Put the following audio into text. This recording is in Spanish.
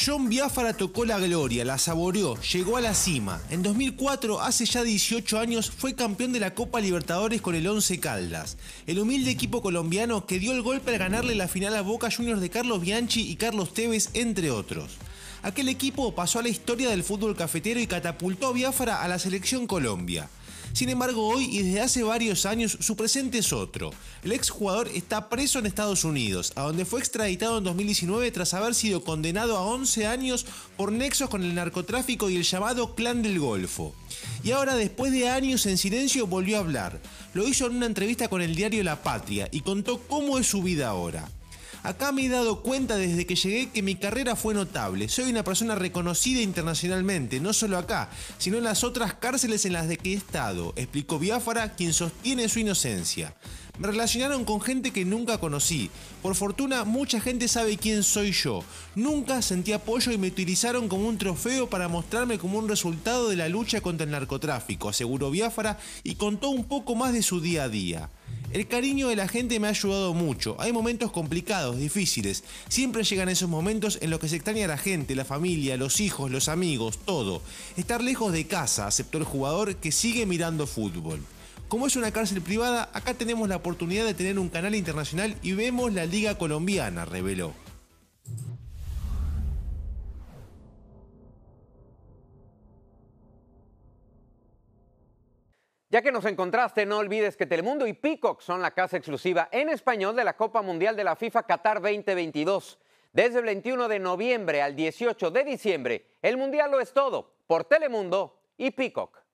John Biafara tocó la gloria, la saboreó, llegó a la cima. En 2004, hace ya 18 años, fue campeón de la Copa Libertadores con el Once Caldas. El humilde equipo colombiano que dio el golpe al ganarle la final a Boca Juniors de Carlos Bianchi y Carlos Tevez, entre otros. Aquel equipo pasó a la historia del fútbol cafetero y catapultó a Biafara a la selección Colombia. Sin embargo, hoy y desde hace varios años su presente es otro. El exjugador está preso en Estados Unidos, a donde fue extraditado en 2019 tras haber sido condenado a 11 años por nexos con el narcotráfico y el llamado Clan del Golfo. Y ahora, después de años en silencio, volvió a hablar. Lo hizo en una entrevista con el diario La Patria y contó cómo es su vida ahora. Acá me he dado cuenta desde que llegué que mi carrera fue notable. Soy una persona reconocida internacionalmente, no solo acá, sino en las otras cárceles en las de que he estado, explicó Biafara, quien sostiene su inocencia. Me relacionaron con gente que nunca conocí. Por fortuna, mucha gente sabe quién soy yo. Nunca sentí apoyo y me utilizaron como un trofeo para mostrarme como un resultado de la lucha contra el narcotráfico, aseguró Biafara y contó un poco más de su día a día. El cariño de la gente me ha ayudado mucho. Hay momentos complicados, difíciles. Siempre llegan esos momentos en los que se extraña la gente, la familia, los hijos, los amigos, todo. Estar lejos de casa, aceptó el jugador que sigue mirando fútbol. Como es una cárcel privada, acá tenemos la oportunidad de tener un canal internacional y vemos la Liga Colombiana, reveló. Ya que nos encontraste, no olvides que Telemundo y Peacock son la casa exclusiva en español de la Copa Mundial de la FIFA Qatar 2022. Desde el 21 de noviembre al 18 de diciembre, el Mundial lo es todo por Telemundo y Peacock.